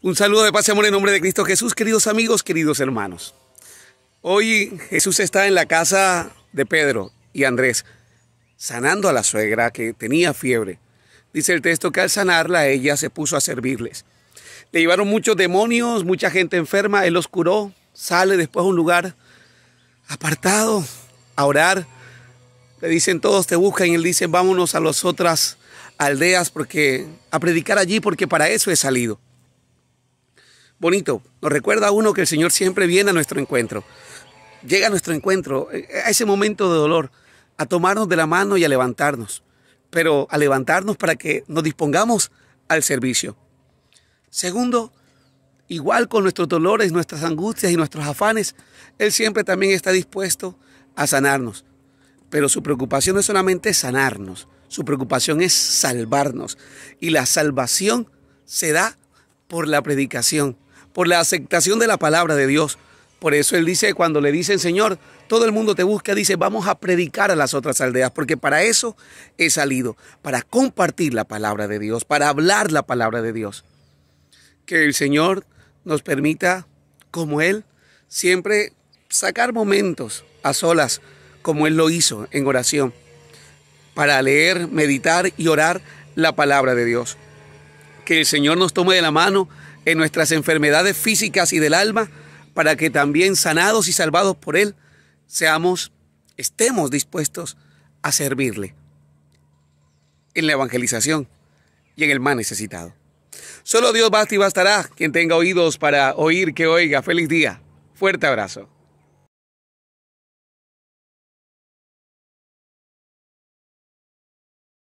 Un saludo de paz y amor en nombre de Cristo Jesús, queridos amigos, queridos hermanos. Hoy Jesús está en la casa de Pedro y Andrés, sanando a la suegra que tenía fiebre. Dice el texto que al sanarla ella se puso a servirles. Le llevaron muchos demonios, mucha gente enferma, él los curó, sale después a un lugar apartado a orar. Le dicen todos te buscan y él dice vámonos a las otras aldeas porque a predicar allí porque para eso he salido bonito. Nos recuerda a uno que el Señor siempre viene a nuestro encuentro. Llega a nuestro encuentro, eh, eh, a ese momento de dolor, a tomarnos de la mano y a levantarnos. Pero a levantarnos para que nos dispongamos al servicio. Segundo, igual con nuestros dolores, nuestras angustias y nuestros afanes, Él siempre también está dispuesto a sanarnos. Pero su preocupación no es solamente sanarnos, su preocupación es salvarnos. Y la salvación se da por la predicación por la aceptación de la palabra de Dios. Por eso él dice, cuando le dicen, Señor, todo el mundo te busca, dice, vamos a predicar a las otras aldeas, porque para eso he salido, para compartir la palabra de Dios, para hablar la palabra de Dios. Que el Señor nos permita, como Él, siempre sacar momentos a solas, como Él lo hizo en oración, para leer, meditar y orar la palabra de Dios. Que el Señor nos tome de la mano en nuestras enfermedades físicas y del alma, para que también sanados y salvados por Él, seamos, estemos dispuestos a servirle en la evangelización y en el más necesitado. Solo Dios basta y bastará. Quien tenga oídos para oír, que oiga. Feliz día. Fuerte abrazo.